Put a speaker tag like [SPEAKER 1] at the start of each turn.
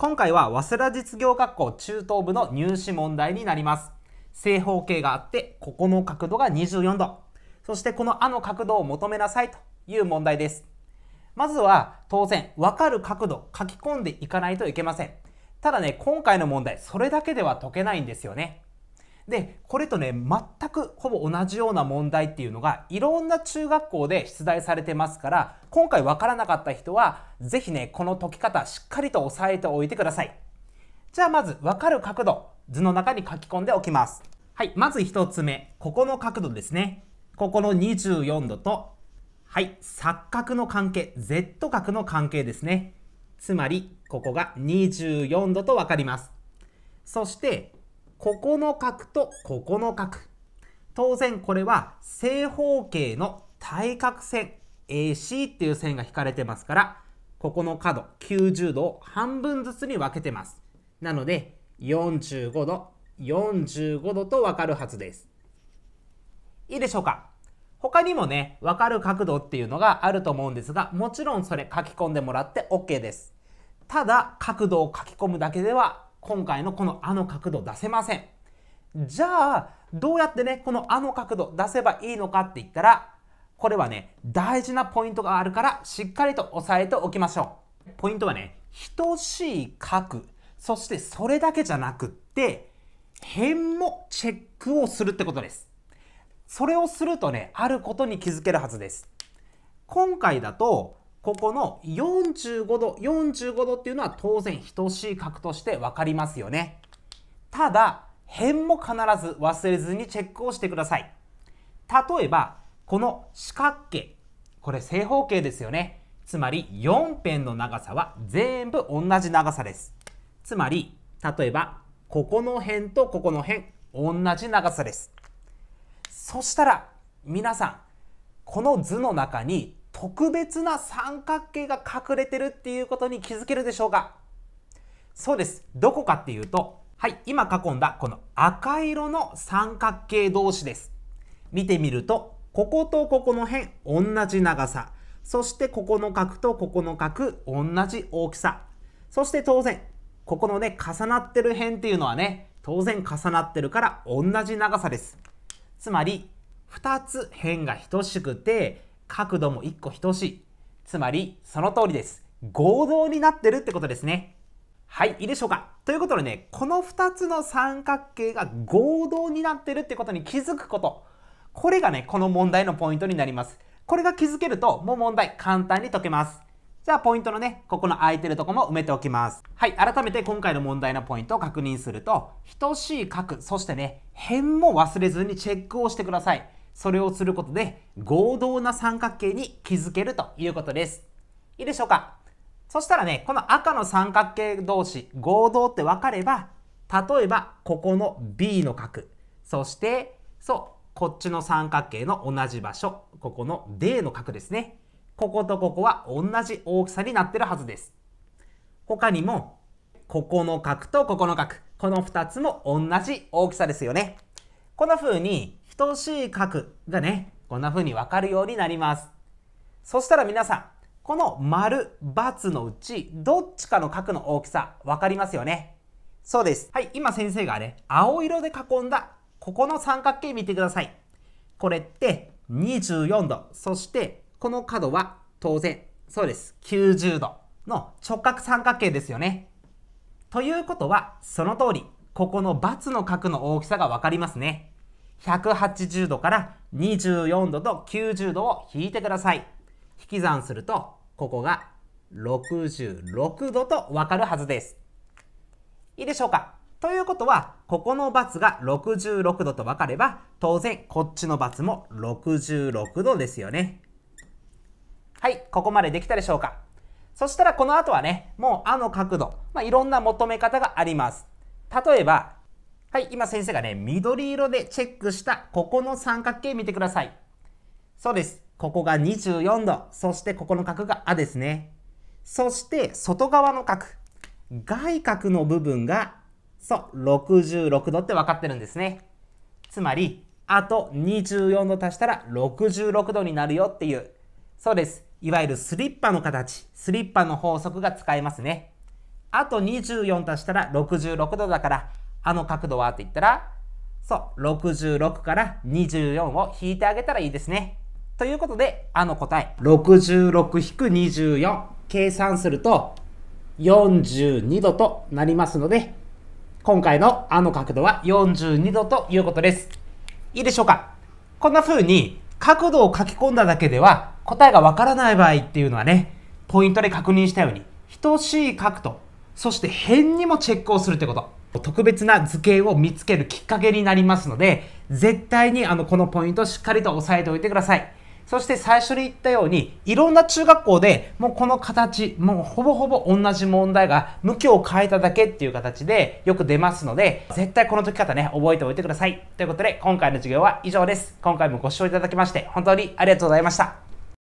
[SPEAKER 1] 今回は早稲田実業学校中等部の入試問題になります正方形があってここの角度が24度そしてこの「あ」の角度を求めなさいという問題ですまずは当然わかる角度書き込んでいかないといけませんただね今回の問題それだけでは解けないんですよねでこれとね全くほぼ同じような問題っていうのがいろんな中学校で出題されてますから今回分からなかった人は是非ねこの解き方しっかりと押さえておいてくださいじゃあまず分かる角度図の中に書き込んでおきますはいまず1つ目ここの角度ですねここの24度とはい錯角の関係 Z 角の関係ですねつまりここが24度と分かりますそしてここの角とここの角。当然これは正方形の対角線 AC っていう線が引かれてますから、ここの角90度を半分ずつに分けてます。なので45度、45度と分かるはずです。いいでしょうか他にもね、分かる角度っていうのがあると思うんですが、もちろんそれ書き込んでもらって OK です。ただ、角度を書き込むだけでは今回のこのあの角度出せません。じゃあ、どうやってね、このあの角度出せばいいのかって言ったら、これはね、大事なポイントがあるから、しっかりと押さえておきましょう。ポイントはね、等しい角、そしてそれだけじゃなくって、辺もチェックをするってことです。それをするとね、あることに気づけるはずです。今回だと、ここの45度45度っていうのは当然等しい角として分かりますよねただ辺も必ず忘れずにチェックをしてください例えばこの四角形これ正方形ですよねつまり4辺の長さは全部同じ長さですつまり例えばここの辺とここの辺同じ長さですそしたら皆さんこの図の中に特別な三角形が隠れてるっていうことに気づけるでしょうかそうですどこかっていうとはい今囲んだこの赤色の三角形同士です見てみるとこことここの辺同じ長さそしてここの角とここの角同じ大きさそして当然ここのね重なってる辺っていうのはね当然重なってるから同じ長さですつまり2つ辺が等しくて角度も1個等しい。つまり、その通りです。合同になってるってことですね。はい、いいでしょうかということでね、この2つの三角形が合同になってるってことに気づくこと。これがね、この問題のポイントになります。これが気づけると、もう問題簡単に解けます。じゃあ、ポイントのね、ここの空いてるとこも埋めておきます。はい、改めて今回の問題のポイントを確認すると、等しい角、そしてね、辺も忘れずにチェックをしてください。それをすることで合同な三角形に築けるということです。いいでしょうかそしたらね、この赤の三角形同士合同って分かれば、例えばここの B の角、そしてそう、こっちの三角形の同じ場所、ここの D の角ですね。こことここは同じ大きさになってるはずです。他にも、ここの角とここの角、この2つも同じ大きさですよね。こんな風に等しい角がね、こんな風にわかるようになります。そしたら皆さん、この丸、×のうち、どっちかの角の大きさ、わかりますよねそうです。はい、今先生がね、青色で囲んだ、ここの三角形見てください。これって24度、そしてこの角は当然、そうです、90度の直角三角形ですよね。ということは、その通り、ここの×の角の大きさがわかりますね。180度から24度と90度を引いてください引き算するとここが66度とわかるはずですいいでしょうかということはここの×が66度と分かれば当然こっちの×も66度ですよねはいここまでできたでしょうかそしたらこの後はねもうあの角度、まあ、いろんな求め方があります例えばはい、今先生がね、緑色でチェックしたここの三角形見てください。そうです。ここが24度。そしてここの角が「アですね。そして外側の角。外角の部分が、そう、66度って分かってるんですね。つまり、あと24度足したら66度になるよっていう。そうです。いわゆるスリッパの形。スリッパの法則が使えますね。あと24足したら66度だから、あの角度はって言ったら、そう、66から24を引いてあげたらいいですね。ということで、あの答え、66-24計算すると42度となりますので、今回のあの角度は42度ということです。いいでしょうかこんな風に角度を書き込んだだけでは答えがわからない場合っていうのはね、ポイントで確認したように、等しい角度、そして辺にもチェックをするってこと。特別な図形を見つけるきっかけになりますので、絶対にあのこのポイントをしっかりと押さえておいてください。そして最初に言ったように、いろんな中学校でもうこの形、もうほぼほぼ同じ問題が向きを変えただけっていう形でよく出ますので、絶対この解き方ね、覚えておいてください。ということで、今回の授業は以上です。今回もご視聴いただきまして、本当にありがとうございました。